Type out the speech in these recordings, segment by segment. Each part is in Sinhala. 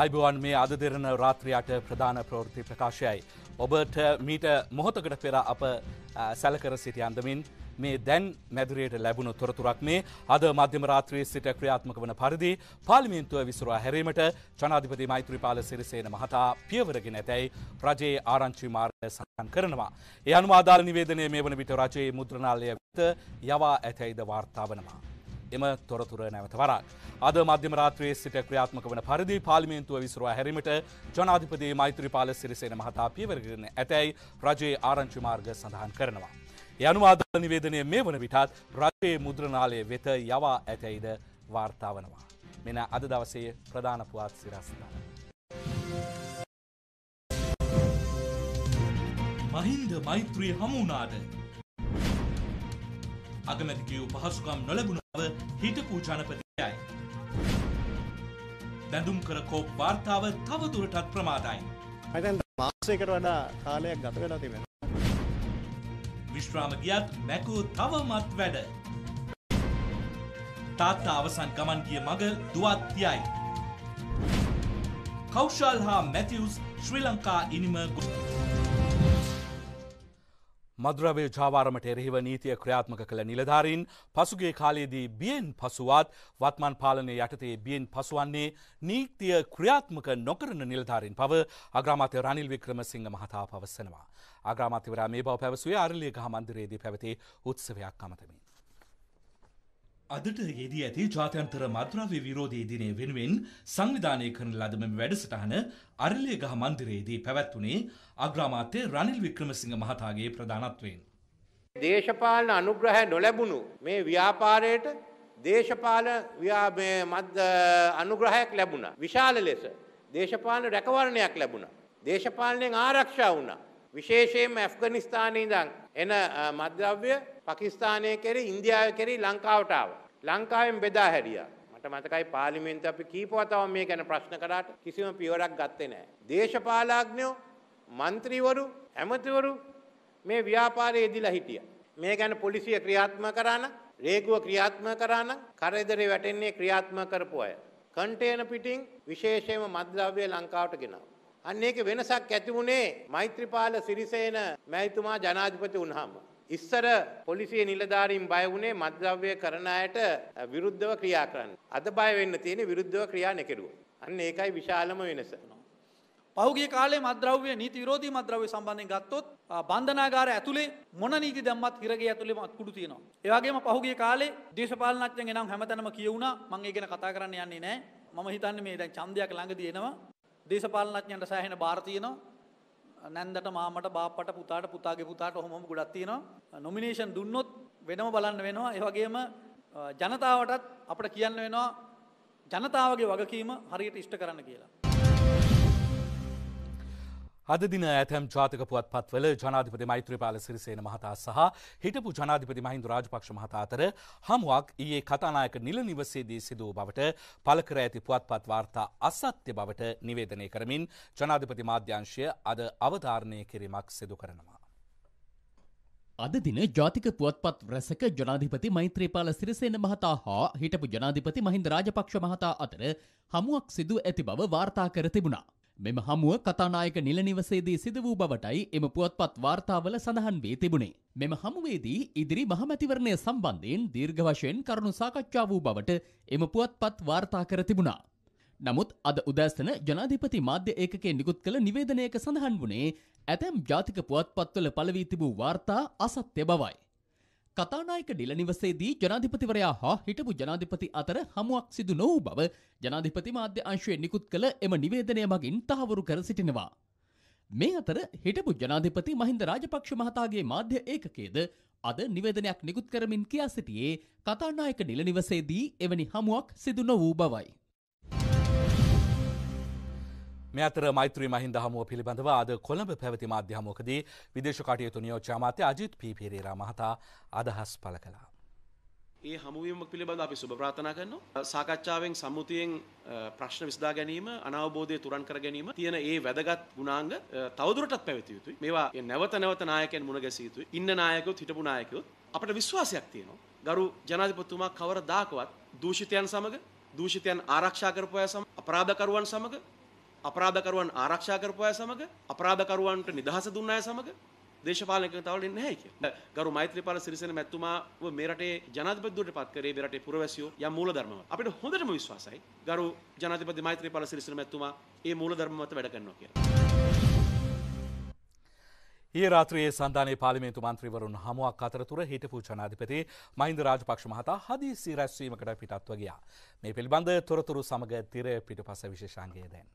අයිබුවන් මේ අද දෙරන රාත්‍රයාට ප්‍රධාන ප්‍රවෘති ප්‍රකාශයයි. ඔබට මීට මොහොතකට පෙර අප සැලකර සිටි අන්දමින් මේ දැන් මැදිරයට ලැබුණු තොරතුරක් මේ අද මධ්‍යම රාත්‍රයේ සිට ක්‍රියාත්මක වන පරිදි පාලිමින්තුව විසුරවා හැරීමට ජනාධිපති මෛත්‍රීපාල සිරිසේන මහතා පියවරගෙන ඇතැයි රජයේ ආරංචි මාර්ගය සඳහන් කරනවා. ඒ අනුව ආධාර නිවේදනය මේ වන විට රජයේ මුද්‍රණාලය යවා ඇතැයිද වාර්තා වනවා. එම තොරතුර නැවත වරක්. අද මධ්‍යම රාත්‍රයේ සිට ක්‍රියාත්මක වන පරිදි පාලිමේන්තුව විසුරවා හැරීමට ජනාධිපති මෛත්‍රීපාල සිරිසේන මහතා පියවරගෙන ඇතැයි රජයේ ආරංචි මාර්ග සඳහන් කරනවා. යනු අද නිවේදනය මේ වන විටත් රජයේ මුද්‍රණාලය වෙත යවා ඇතැයිද වාර්තා වනවා. මෙන අද දවසේ ප්‍රධාන පුවත් සිරස්ථාන. මහින්ද මෛත්‍රී හමුණනාද අගමැතිගේ උපහසුකම් නොලැබුණ බව හිටපු ජනපතියයි. දැඳුම් කර කෝප් වාර්තාව තවදුරටත් ප්‍රමාදයි. ඇතැන් මාසයකට වඩා කාලයක් ගත වෙලා තිබෙන. විශ්‍රාම ගියත් මැකූ තවමත් වැඩ. තාත්තා අවසන් ගමන් ගිය මග දුවත්තියයි. කෞශල් හා මැතිවස් ශ්‍රී ලංකා ඉනිම ගොස්තු. මද්‍රවය ජාවාරමට එරෙහිව නීතිය ක්‍රියාත්මක කළ නිලධාරීන් පසුගේ කාලයේදී බියෙන් පසුවත් වත්මන් පාලනය යටතේ බියෙන් පසුවන්නේ නීතිය ක්‍රියාත්මක නොකරන නිලධාරින් පව අග්‍රාමාත්‍ය රනිල් වික්‍රමසිංහ මහතා පවසනවා. අග්‍රාමාත්‍යවරා මේ බව පැවසුවේ අරලිය ගහ මන්දිරයේදී පැවති උත්සවයක් අමතමින්. අදට යෙදී ඇති ජාත්‍යන්තර මත්ද්‍රව්‍ය විරෝධී දිනය වෙනුවෙන් සංවිධානය කරන ලද මෙම වැඩසටහන අරලියගහ මන්දිරයේදී පැවැත්වුණේ අග්‍රාමාත්‍ය රනිල් වික්‍රමසිංහ මහතාගේ ප්‍රධානත්වයෙන්. දේශපාලන අනුග්‍රහය නොලැබුණු මේ ව්‍යාපාරයට දේශපාල මද අනුග්‍රහයක් ලැබුණ. විශාල ලෙස දේශපාලන රැකවරණයක් ලැබුණ. දේශපාලනයෙන් ආරක්ෂා වුණ. විශේෂයෙන් ඇෆ්ගනිස්ථානීදං එන මද්‍රව්‍ය පකිස්ානය කෙරි ඉන්දියාව කෙරි ලංකාවටාව. ලංකාවෙන් බෙදා හැරිය. මට මතකයි පාලිමෙන්න්ත අපි කීපවතාව මේ ගැන ප්‍රශ්න කරාට කිසිම පියවරක් ගත්තේ නෑ. දේශපාලාඥෝ මන්ත්‍රීවරු ඇමතිවරු මේ ව්‍යාපාරය එදිලා හිටිය. මේ ගැන පොලිසිය ක්‍රියාත්ම කරන්න රේගුව ක්‍රියාත්ම කරන්න කරදරේ වැටෙන්නේ ක්‍රියාත්ම කරපු අය. කන්ටේන පිටිං විශේෂයම මද්‍රව්‍ය ලංකාවට ගෙනව. අන්න ඒක වෙනසක් ඇති වුණේ මෛත්‍රීපාල සිරිසේන මැතිතුමා ජනාධිපති වුණාම. ඉස්සර පොලිසිය නිලධාරීන් බය වුණේ මත්ද්‍රව්‍ය කරන අයට විරුද්ධව ක්‍රියා කරන්න. අද බය වෙන්න තියෙන්නේ විරුද්ධව ක්‍රියා නොකරුවෝ. අන්න ඒකයි විශාලම වෙනස. පහුගිය කාලේ මත්ද්‍රව්‍ය නීති විරෝධී මත්ද්‍රව්‍ය සම්බන්ධයෙන් ගත්තොත් බන්ධනාගාර ඇතුලේ මොන නීති දැම්මත් හිරගේ ඇතුලේ මත්කුඩු තියෙනවා. ඒ වගේම පහුගිය කාලේ දේශපාලනඥයන් එනම් හැමතැනම කියුණා මම ඒ ගැන කතා කරන්න යන්නේ නැහැ. මම හිතන්නේ මේ දැන් ඡන්දයක් ළඟදී එනවා. දේශපාලනඥයන්ට සෑහෙන බාර තියෙනවා. නැන්දට මාමට බාප්පට පුතාට පුතාගේ පුතාට හොම ගොඩක් තියෙනවා නොමිනේෂන් දුන්නොත් වෙනම බලන්න වෙනවා ඒ වගේම ජනතාවටත් අපට කියන්න වෙනවා ජනතාවගේ වගකීම හරියට ඉෂ්ට කරන්න කියලා අදදින ඇතැම් ජාතික පුවත් පත්වල ජනාධිපති මෛත්‍රපාල සිරිසේන මහතා සහ හිටපු ජනාධිපති මහින්දු රාජපක්ෂ මහතා අතර හමුවක් ඊයේ කතානායක නිල නිවසේදී සිදුව බවට පලකර ඇති පුවත්පත් වාර්තා අසත්‍ය බවට නිවේදනය කරමින් ජනාධිපති මාධ්‍යංශය අද අවධාරණය කිරීමක් සිදු කරනවා. අදදින ජාතික පුවත්පත් රැසක ජනාධිපති මෛත්‍රපාල සිරිසේන මහතා හා හිටපු ජනාධිපති මහින්ද රාජපක්ෂ මහතා අතර හමුවක් සිදුව ඇති බව වාර්තා කර තිබුණා. මෙම හමුව කතානායක නිල නිවසේදී සිදු වූ බවටයි එම පුවත්පත් වාර්තාවල සඳහන් වී තිබුණේ. මෙම හමුවේදී ඉදිරි මහමැතිවරණය සම්බන්ධයෙන් දීර්ඝ වශයෙන් කරුණු සාකච්ඡා වූ බවට එම පුවත්පත් වාර්තා කර තිබුණා. නමුත් අද උදෑසන ජනාධිපති මාධ්‍ය ඒකකේ නිකුත් කළ නිවේදනයක සඳහන් වුණේ ඇතැම් ජාතික පුවත්පත්වල පළවී තිබූ වාර්තා අසත්‍ය බවයි. කතානායක නිල නිවසේදී ජනාධිපතිවරයා හා හිටපු ජනාධිපති අතර හමුවක් සිදු නොවූ බව ජනාධිපති මාධ්‍ය අංශයෙන් නිකුත් කළ එම නිවේදනය මගින් තහවුරු කර සිටිනවා. මේ අතර හිටපු ජනාධිපති මහින්ද රාජපක්ෂ මහතාගේ මාධ්‍ය ඒකකයේද අද නිවේදනයක් නිකුත් කරමින් කියා සිටියේ කතානායක නිල නිවසේදී එවැනි හමුවක් සිදු නොවූ බවයි. මේ අතර මෛත්‍රී මහින්ද හමුව පිළිබඳව අද කොළඹ පැවති මාධ්‍ය හමුවකදී විදේශ කටයුතු නියෝජ්‍ය අමාත්‍ය අජිත් පී පෙරේරා මහතා අදහස් පළ කළා. ඒ හමුවීම පිළිබඳ අපි සුබ ප්‍රාථනා කරනවා. සාකච්ඡාවෙන් සම්මුතියෙන් ප්‍රශ්න විසඳා ගැනීම, අනාවබෝධය තුරන් කර ගැනීම තියෙන ඒ වැදගත් ගුණාංග තවදුරටත් පැවතිය යුතුයි. මේවා නැවත නැවත නායකයන් මුණ ගැසිය යුතුයි. ඉන්න නායකයොත් හිටපු නායකයොත් අපිට විශ්වාසයක් තියෙනවා. ගරු ජනාධිපතිතුමා කවරදාකවත් දූෂිතයන් සමග, දූෂිතයන් ආරක්ෂා කරපු අය සමග, අපරාධකරුවන් සමග අපරාධකරුවන් ආරක්ෂා කරපු අය සමග අපරාධකරුවන්ට නිදහස දුන්න අය සමග දේශපාලන එකතාවල ඉන්නේ නැහැ කියලා. ගරු මෛත්‍රීපාල සිරිසේන මැතිතුමාව මේ රටේ ජනාධිපතිවරට පත් කරේ මේ රටේ පුරවැසියෝ යම් මූලධර්මවල. අපිට හොඳටම විශ්වාසයි ගරු ජනාධිපති මෛත්‍රීපාල සිරිසේන මැතිතුමා මේ මූලධර්ම මත වැඩ කරනවා කියලා. ඊයේ රාත්‍රියේ සන්ධානයේ පාර්ලිමේන්තු මන්ත්‍රීවරුන් හමුවක් අතරතුර හිටපු ජනාධිපති මහින්ද රාජපක්ෂ මහතා හදිසි රැස්වීමකට පිටත්ව ගියා. මේ පිළිබඳ තොරතුරු සමග තිර පිටුපස විශේෂාංගය දැන්.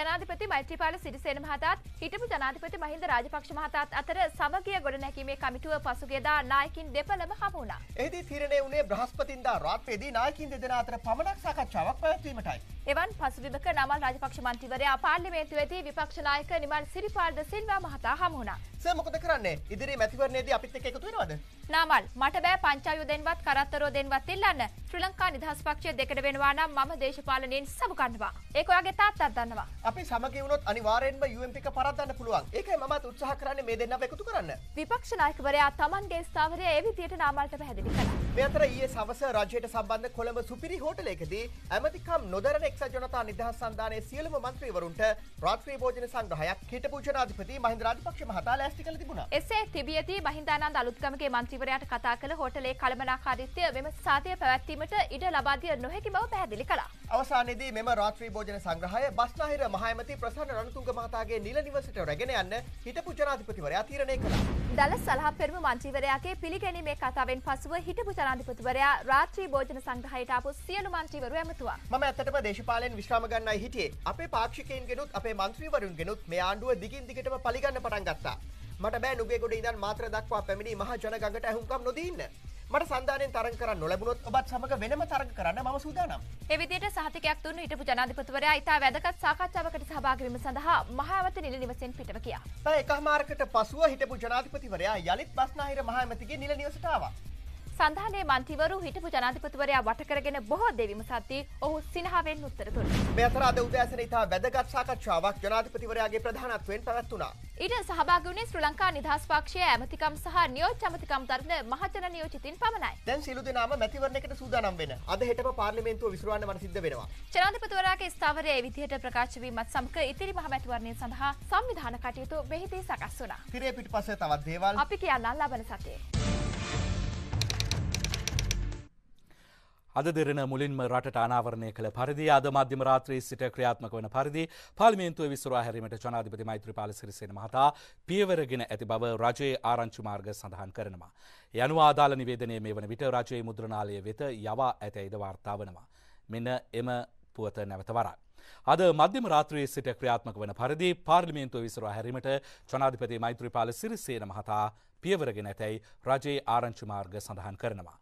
ජනාධිපති මෛත්‍රීපාල සිරිසේන මහතාත් හිටපු ජනාධිපති මහින්ද රාජපක්ෂ මහතාත් අතර සමගිය ගොඩනැකීමේ කමිටුව පසුගියදා නායකින් දෙපළම හමු වුණා. එහිදී තීරණය වුණේ බ්‍රහස්පතින්දා රාත්‍රියේදී නායකින් දෙදෙනා අතර පමණක් සාකච්ඡාවක් පැවැත්වීමටයි. එවන් පසුබිමක නමල් රාජපක්ෂ මන්ත්‍රීවරයා පාර්ලිමේන්තුවේදී විපක්ෂ නායක නිමල් සිරිපාල්ද සිල්වා මහතා හමු වුණා. සර් මොකද කරන්නේ? ඉදිරි මැතිවරණයේදී අපිත් එක්ක එකතු වෙනවද? නමල් මට බෑ පංචායුදෙන්වත් කරත්තරෝදෙන්වත් ඉල්ලන්න. ශ්‍රී ලංකා නිදහස් පක්ෂය දෙකට වෙනවා නම් මම දේශපාලනයෙන් සමුගන්නවා. ඒක ඔයාගේ තාත්තත් දන්නවා. අපි සමගවුණොත් අනිවාරෙන්ම යුම්පික පරදන්න පුළුවන් ඒක මත් උත්සාහ කරන්න මේ දෙන්න එකතු කරන්න විපක්ෂ නායකවරයා තමන්ගේ ස්ථාවරය ඒවිදියට නාමල්ට පැහැදිලි කළ මෙතර ඒ සවස රජයට සම්බන්ධ කොළඹ සුපිරි හෝටලේකදී ඇමතිකම් නොදරන එක්ස ජනතා නිදහස් සන්ධානය සියලම මන්ත්‍රීවරුන්ට රාත්‍රී භෝජන සංග්‍රහයක් හිට පූජනාධිපති මහින්දරාජපක්ෂ මහතා ලෑස්ති කළ තිබුණා එසේ තිබියති මහින්දානන්ද අලුත්ගමගේ මන්ත්‍රීවරයාට කතා කළ හෝටලේ කළමනාකාරීත්වය මෙම සාතිය පැවැත්වීමට ඉඩ ලබාදිය නොහැකි බව පැහැදිලි කළා අවසානයේදී මෙම රාත්‍රී භෝජන සංග්‍රහය බස්නාහිර මහයමති ප්‍රසන්න රණතුංග මහතාගේ නිල නිවසට රැගෙන යන්න හිටපු ජනාධිපතිවරයා තීරණය කළා. දළ සලහපෙරම මන්ත්‍රීවරයාගේ පිළිගැනීමේ කතාවෙන් පසුව හිටපු ජනාධිපතිවරයා රාත්‍රී භෝජන සංග්‍රහයට ආපු සියලු මන්ත්‍රීවරු ඇමතුවා. මම ඇත්තටම දේශපාලෙන් විශ්‍රාම ගන්නයි හිටියේ. අපේ පාක්ෂිකයන්ගෙනුත් අපේ මන්ත්‍රීවරුන්ගෙනුත් මේ ආණ්ඩුව දිගින් දිගටම පලිගන්න පටන් ගත්තා. මට බෑ නුගේ ගොඩ ඉදන් මාත්‍ර දක්වා පැමිණි මහ ජනගඟට ඇහුම්කම් නොදීන්න. මට සන්ධානයෙන් තරග කරන්න නොලැබුණොත් ඔබත් සමග වෙනම තරග කරන්න මම සූදානම්. ඒ විදිහට සහතිකයක් දුන්න හිටපු ජනාධිපතිවරයා ඊට වැදගත් සාකච්ඡාවකට සහභාගී වීම සඳහා මහාවත නිල නිවසෙන් පිටව ගියා. පැය එකහමාරකට පසුව හිටපු ජනාධිපතිවරයා යලිත් බස්නාහිර මහාමැතිගේ නිල නිවසට ආවා. සඳහනේ මන්තිවරු හිටපු ජනාධිපතිවරයා වටකරගෙන බොහෝ දෙවිම සද්දී ඔහු සිනහාවෙන් උත්තර දුන්. මේ අතර අද උදෑසන ඉතා වැදගත් සාකච්ඡාවක් ජනාධිපතිවරයාගේ ප්‍රධානත්වයෙන් පැවැත්වුණා. ඊට සහභාගී වුණේ ශ්‍රී ලංකා නිදහස් පක්ෂයේ ඇමතිකම් සහ නියෝජ්‍ය ඇමතිකම් තරණ මහජන නියෝජිතින් පමණයි. දැන් සියලු දෙනාම මැතිවරණයකට සූදානම් වෙන. අද හෙටම පාර්ලිමේන්තුව විසිරවන්න මට සිද්ධ වෙනවා. ජනාධිපතිවරයාගේ ස්ථාවරයේ විදිහට ප්‍රකාශ වීමත් සමග ඉතිරි මහ මැතිවරණය සඳහා සංවිධාන කටයුතු මෙහිදී සකස් වුණා. තිරේ පිටිපස්සේ තවත් දේවල් අපි කියන්න ලබන සතියේ. අද දෙරෙන මුලින්ම රට අනාවරණය කළ පරිදි අද මධ්‍යම රාත්‍රී සිට ක්‍රියාත්මක වන පරිදි පාලිමේන්තුව විස්රවා හැරීමට ජනාධිපති මෛත්‍රපාල සිරිසේන මහතා පියවරගෙන ඇති බව රජයේ ආරංචි මාර්ග සඳහන් කරනවා. යනු ආදාළ නිවේදනය මේ වන විට රජයේ මුද්‍රණාලය වෙත යවා ඇතැයිද වාර්තා වනවා. මෙන්න එම පුවත නැවත වරක්. අද මධ්‍යම රාත්‍රයේ සිට ක්‍රියාත්මක වන පරිදි පාර්ලිමේන්තුව විසරවා හැරීමට ජනාධිපති මෛත්‍රපාල සිරිසේන මහතා පියවරගෙන ඇතැයි රජයේ ආරංචි මාර්ග සඳහන් කරනවා.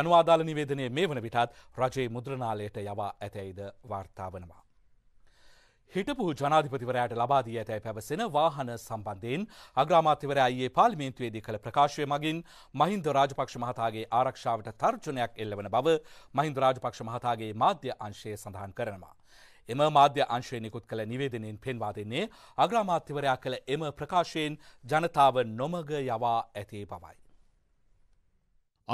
යනු අදාළ නිවේදනය මේ වන විටත් රජයේ මුද්‍රනාලයට යවා ඇතැයිද වාර්තා වනවා. හිටපු ජනාධිපතිවරයට ලබාදී ඇතැයි පැවසෙන වාහන සම්බන්ධයෙන් අග්‍රාමාත්‍යවරයායේ පාලිමේන්තුවේදී කළ ප්‍රකාශය මගින් මහින්ද රාජපක්ෂ මහතාගේ ආරක්ෂාවට තර්ජනයක් එල්ලවන බව මහින්ද රාජපක්ෂ මහතාගේ මාධ්‍ය අංශය සඳහන් කරනවා. එම මාධ්‍ය අංශය නිකුත් කළ නිවේදනයෙන් පෙන්වා දෙන්නේ අග්‍රාමාත්‍යවරයා කළ එම ප්‍රකාශයෙන් ජනතාව නොමග යවා ඇති බවයි.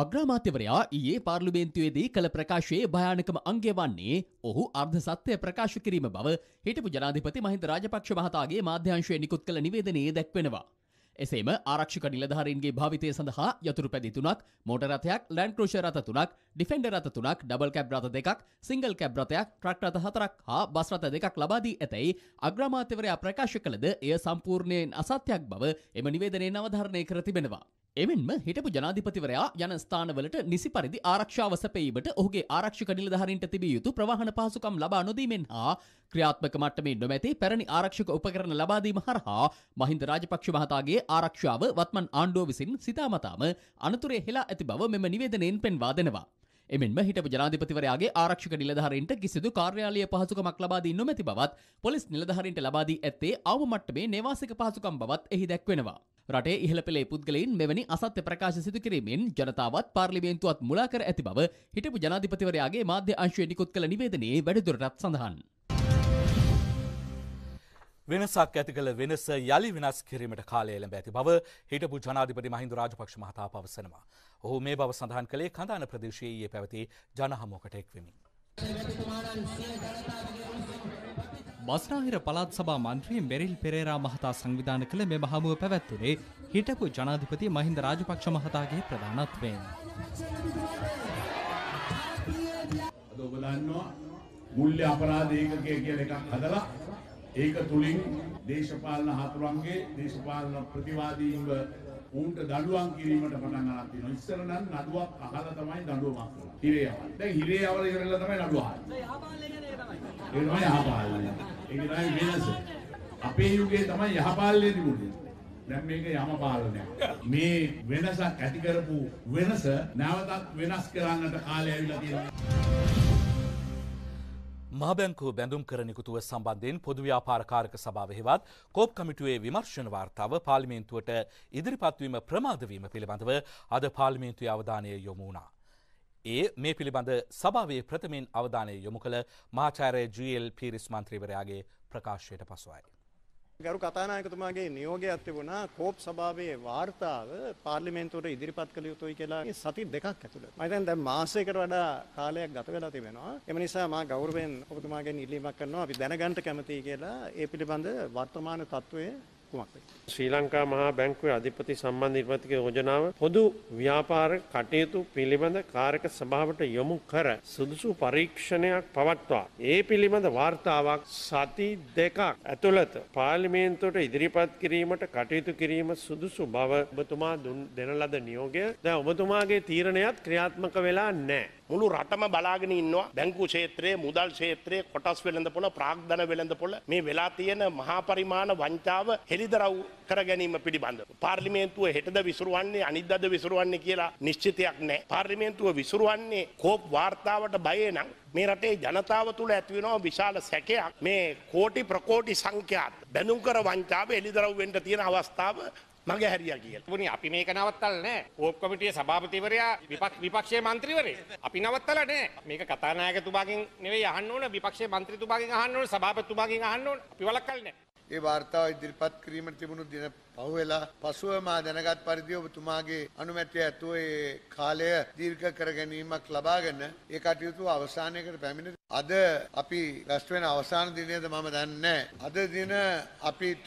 අග්‍රාමාත්‍යවරයා ඊයේ පාර්ලිමේන්තුවේදී කළ ප්‍රකාශයේ භයානකම අංගය වන්නේ ඔහු අර්ධ සත්‍යය ප්‍රකාශ කිරීම බව හිටපු ජනාධිපති මහින්ද රාජපක්ෂ මහතාගේ මාධ්‍යංශයේ නිකුත් කළ නිවේදනයේ දැක්වෙනවා. එසේම ආරක්ෂක නිලධාරීන්ගේ භාවිතය සඳහා යතුරු පැදි තුනක්, මෝටර් රථයක්, ලෑන්ඩ් ක්‍රූෂර් රථ තුනක්, ඩිෆෙන්ඩර් රථ තුනක්, ඩබල් කැබ් රථ දෙකක්, සිංගල් කැබ් රථයක්, ට්‍රක් රථ හතරක් හා බස් රථ දෙකක් ලබා දී ඇතැයි අග්‍රාමාත්‍යවරයා ප්‍රකාශ කළද එය සම්පූර්ණයෙන් අසත්‍යක් බව එම නිවේදනයෙන් අවධාරණය කර තිබෙනවා. එමෙන්ම හිටපු ජනාධිපතිවරයා යන ස්ථානවලට නිසි පරිදි ආරක්ෂාව සැපයීමට ඔහුගේ ආරක්ෂක නිලධාරීන්ට තිබිය යුතු ප්‍රවාහන පහසුකම් ලබා නොදීමෙන් හා ක්‍රියාත්මක මට්ටමේ නොමැති පැරණි ආරක්ෂක උපකරණ ලබා දීම හරහා මහින්ද රාජපක්ෂ මහතාගේ ආරක්ෂාව වත්මන් ආණ්ඩුව විසින් සිතාමතාම අනතුරේ හෙලා ඇති බව මෙම නිවේදනයෙන් පෙන්වා දෙනවා. එමෙන්ම හිටපු ජනාධිපතිවරයාගේ ආරක්ෂක නිලධාරීන්ට කිසිදු කාර්යාලීය පහසුකමක් ලබා දී නොමැති බවත් පොලිස් නිලධාරීන්ට ලබා දී ඇත්තේ අවම මට්ටමේ නේවාසික පහසුකම් බවත් එහි දැක්වෙනවා. රටේ ඉහළ පෙළේ පුද්ගලයින් මෙවැනි අසත්‍ය ප්‍රකාශ සිදු කිරීමෙන් ජනතාවත් පාර්ලිමේන්තුවත් මුලා කර ඇති බව හිටපු ජනාධිපතිවරයාගේ මාධ්‍ය අංශුවේ නිකුත් කළ නිවේදනයේ වැඩිදුරටත් සඳහන්. වෙනසක් ඇති කළ වෙනස යළි වෙනස් කිරීමට කාලය එළඹ ඇති බව හිටපු ජනාධිපති මහින්ද රාජපක්ෂ මහතා පවසනවා. ඔහු මේ බව සඳහන් කළේ කඳාන ප්‍රදේශයේ ඊයේ පැවති ජනහමුවකට එක්වෙමින්. ජනතාවගේ බස්නාහිර පළාත් සභා මන්ත්‍රී මෙරිල් පෙරේරා මහතා සංවිධාන කළ මෙම හමුව පැවැත්වුණේ හිටපු ජනාධිපති මහින්ද රාජපක්ෂ මහතාගේ ප්‍රධානත්වයෙන්. අද ඔබ දන්නවා මුල්‍ය අපරාධ ඒකකය කියලා එකක් හදලා ඒක තුලින් දේශපාලන හතුරුන්ගේ දේශපාලන ප්‍රතිවාදීන්ව උන්ට දඬුවම් කිරීමට පටන් ගන්නවා තියෙනවා. ඉස්සර නම් නඩුවක් අහලා තමයි දඬුවම අහන්නේ. හිරේ යවලා. දැන් හිරේ යවලා ඉවරලා තමයි නඩුව අහන්නේ. ඒ තමයි යහපාලනය. ඒක තමයි වෙනස. අපේ යුගයේ තමයි යහපාලනය තිබුණේ. දැන් මේක යමපාලනයක්. මේ වෙනස ඇති කරපු වෙනස නැවතත් වෙනස් කරන්නට කාලය ඇවිල්ලා තියෙනවා. මහබැංකු බැඳුම් කරනෙකුතුව සම්බන්ධයෙන් පොදුව්‍යාපාරකාරක සභාවහෙවත් කෝප් කමිටුවේ විමර්ශණ වාර්තාව පාලිමේන්තුවට ඉදිරිපත්වීම ප්‍රමාදවීම පිළිබඳව අද පාලිමේන්තු අවධානය යොමුණා. ඒ මේ පිළිබඳ සභාවේ ප්‍රථමෙන් අවධානය යොමු කළ මාචාරය ජල් පිරිස් මන්ත්‍රීවරයාගේ ප්‍රකාශයට පසුවයි. ගරු කතානායකතුමාගේ නියෝගයක් තිබුණා කෝප් සභාවේ වාර්තාව පාර්ලිමේන්තුවට ඉදිරිපත් කළ යුතුයි කියලා සති දෙකක් ඇතුළත. මම හිතන්නේ දැන් මාසයකට වඩා කාලයක් ගත වෙලා තිබෙනවා. එම නිසා මා ගෞරවයෙන් ඔබතුමාගෙන් ඉල්ලීමක් කරනවා අපි දැනගන්න කැමතියි කියලා ඒ පිළිබඳ වර්තමාන තත්ත්වයේ කුමක්ද. ශ්‍රී ලංකා මහා බැංකුවේ අධිපති සම්බන්ධ නිර්මතික යෝජනාව පොදු ව්‍යාපාර කටයුතු පිළිබඳ කාරක සභාවට යොමු කර සුදුසු පරීක්ෂණයක් පවත්වා. ඒ පිළිබඳ වාර්තාවක් සති දෙකක් ඇතුළත පාර්ලිමේන්තුවට ඉදිරිපත් කිරීමට කටයුතු කිරීම සුදුසු බව ඔබතුමා දුන් දෙන ලද නියෝගය දැ ඔබතුමාගේ තීරණයත් ක්‍රියාත්මක වෙලා නෑ. මුළු රටම බලාගෙන ඉන්නවා බැංකු ක්ෂේත්‍රයේ මුදල් ක්ෂේත්‍රයේ කොටස් වෙළඳ පොළ ප්‍රාග්ධන වෙළඳ පොළ මේ වෙලා තියෙන මහා පරිමාණ වංචාව හෙළිදරව් කර ගැනීම පිළිබඳව පාර්ලිමේන්තුව හෙටද විසුරුවන්නේ අනිද්දාද විසුරුවන්නේ කියලා නිශ්චිතයක් නැහැ පාර්ලිමේන්තුව විසුරුවන්නේ කෝප් වාර්තාවට බය නම් මේ රටේ ජනතාව තුළ ඇතිවෙනවා විශාල සැකයක් මේ කෝටි ප්‍රකෝටි සංඛ්‍යාත බැනුම් කර වංචාව එළිදරව් වෙන්න තියෙන අවස්ථාව මගේ හැරියා කියලා. මොනි අපි මේක නවත්තලා නැහැ. කෝප් කමිටියේ සභාපතිවරයා විපක්ෂයේ മന്ത്രിවරේ. අපි නවත්තලා නැහැ. මේක කතානායකතුමාගෙන් නෙවෙයි අහන්න ඕන විපක්ෂයේ മന്ത്രിතුමාගෙන් අහන්න ඕන සභාපතිතුමාගෙන් අහන්න ඕන. අපි වලක්කල් නැහැ. ඒ වාර්තාව ඉදිරිපත් කිරීමට තිබුණු දින පහුවෙලා පසුව මා දැනගත් පරිදි ඔබතුමාගේ අනුමැතිය ඇතුව ඒ කාලය දීර්ඝ කර ගැනීමක් ලබාගෙන ඒ කටයුතු අවසානයකට පැමිණ අද අපි රැස්වෙන අවසාන දිනයද මම දන්නේ අද දින අපිට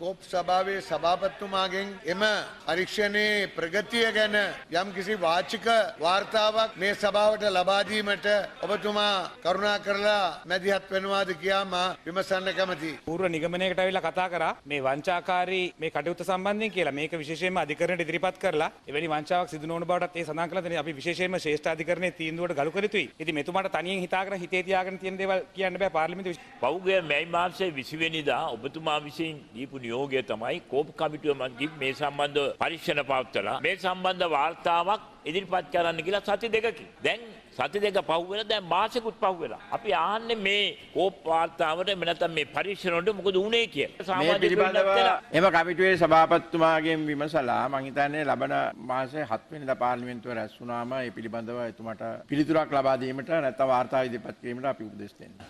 කෝප් සභාවේ සභාපතිතුමාගෙන් එම පරීක්ෂණයේ ප්‍රගතිය ගැන යම්කිසි වාචික වාර්තාවක් මේ සභාවට ලබා දීමට ඔබතුමා කරුණා කරලා මැදිහත් වෙනවාද කියා මා විමසන්න කැමතියි. පූර්ව නිගමනයකට අවිලා කතා කරා මේ වංචාකාරී මේ කටයුතු සම්බන්ධයෙන් කියලා මේක විශේෂයෙන්ම අධිකරණයට ඉදිරිපත් කරලා එවැනි වංචාවක් සිදු නොවන බවටත් ඒ සඳහන් කළා. අපි විශේෂයෙන්ම ශ්‍රේෂ්ඨාධිකරණයේ තීන්දුවට ගරු කළ යුතුයි. ඉතින් මෙතුමාට තනියෙන් හිතාගෙන හිතේ හිතේ තියාගෙන තියෙන දේවල් කියන්න බෑ පාර්ලිමේන්තුවේ. පෞගය මැයි මාසයේ 20 වෙනිදා ඔබතුමා විසින් දීපු නියෝගය තමයි කෝප කමිටුව මගින් මේ සම්බන්ධව පරීක්ෂණ පවත්වලා මේ සම්බන්ධ වාර්තාවක් ඉදිරිපත් කරන්න කියලා සති දෙකකින්. දැන් සති දෙක පහුවෙලා දැන් මාසෙකුත් පහුවෙලා. අපි ආන්නේ මේ කෝප් වාර්තාවට එමෙ නැත්නම් මේ පරීක්ෂණයට මොකද වුනේ කියලා. සමාජ පිළිබඳව එම කමිටුවේ සභාපතිතුමාගෙන් විමසලා මං හිතන්නේ ලබන මාසේ 7 වෙනිදා පාර්ලිමේන්තුව රැස් වුණාම ඒ පිළිබඳව එතුමාට පිළිතුරක් ලබා දීමට නැත්නම් වාර්තා ඉදිරිපත් කිරීමට අපි උපදෙස් දෙන්නවා.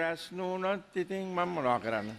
රැස් නූනත් ඉතින් මම මොනවා කරන්න